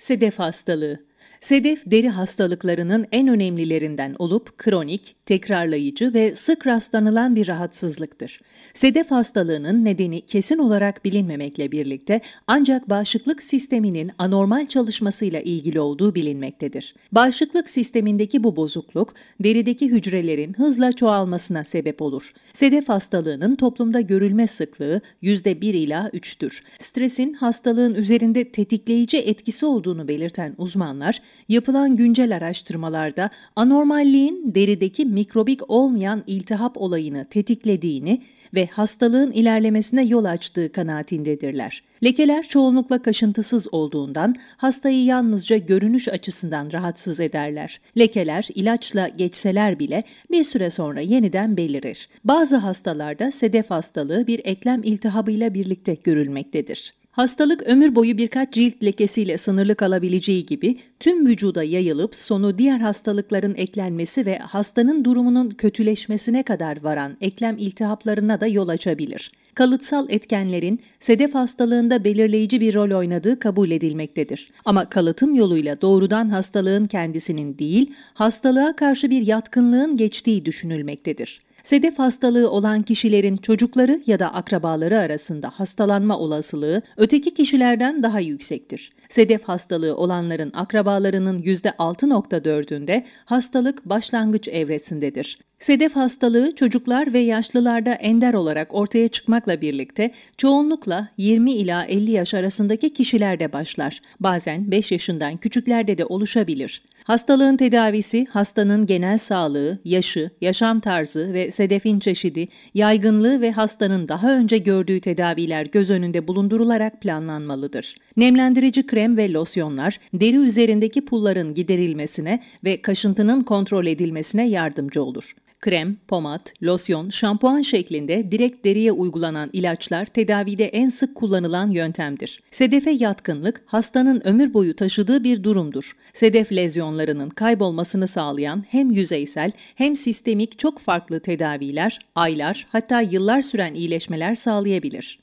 sedef hastalığı. Sedef deri hastalıklarının en önemlilerinden olup kronik, tekrarlayıcı ve sık rastlanılan bir rahatsızlıktır. Sedef hastalığının nedeni kesin olarak bilinmemekle birlikte ancak bağışıklık sisteminin anormal çalışmasıyla ilgili olduğu bilinmektedir. Bağışıklık sistemindeki bu bozukluk derideki hücrelerin hızla çoğalmasına sebep olur. Sedef hastalığının toplumda görülme sıklığı %1 ila 3'tür. Stresin hastalığın üzerinde tetikleyici etkisi olduğunu belirten uzmanlar yapılan güncel araştırmalarda anormalliğin derideki mikrobik olmayan iltihap olayını tetiklediğini ve hastalığın ilerlemesine yol açtığı kanaatindedirler. Lekeler çoğunlukla kaşıntısız olduğundan hastayı yalnızca görünüş açısından rahatsız ederler. Lekeler ilaçla geçseler bile bir süre sonra yeniden belirir. Bazı hastalarda sedef hastalığı bir eklem iltihabıyla birlikte görülmektedir. Hastalık ömür boyu birkaç cilt lekesiyle sınırlı kalabileceği gibi tüm vücuda yayılıp sonu diğer hastalıkların eklenmesi ve hastanın durumunun kötüleşmesine kadar varan eklem iltihaplarına da yol açabilir. Kalıtsal etkenlerin sedef hastalığında belirleyici bir rol oynadığı kabul edilmektedir. Ama kalıtım yoluyla doğrudan hastalığın kendisinin değil, hastalığa karşı bir yatkınlığın geçtiği düşünülmektedir. Sedef hastalığı olan kişilerin çocukları ya da akrabaları arasında hastalanma olasılığı öteki kişilerden daha yüksektir. Sedef hastalığı olanların akrabalarının %6.4'ünde hastalık başlangıç evresindedir. Sedef hastalığı çocuklar ve yaşlılarda ender olarak ortaya çıkmakla birlikte çoğunlukla 20 ila 50 yaş arasındaki kişilerde başlar. Bazen 5 yaşından küçüklerde de oluşabilir. Hastalığın tedavisi hastanın genel sağlığı, yaşı, yaşam tarzı ve sedefin çeşidi, yaygınlığı ve hastanın daha önce gördüğü tedaviler göz önünde bulundurularak planlanmalıdır. Nemlendirici krem krem ve losyonlar deri üzerindeki pulların giderilmesine ve kaşıntının kontrol edilmesine yardımcı olur. Krem, pomat, losyon, şampuan şeklinde direkt deriye uygulanan ilaçlar tedavide en sık kullanılan yöntemdir. Sedefe yatkınlık hastanın ömür boyu taşıdığı bir durumdur. Sedef lezyonlarının kaybolmasını sağlayan hem yüzeysel hem sistemik çok farklı tedaviler aylar hatta yıllar süren iyileşmeler sağlayabilir.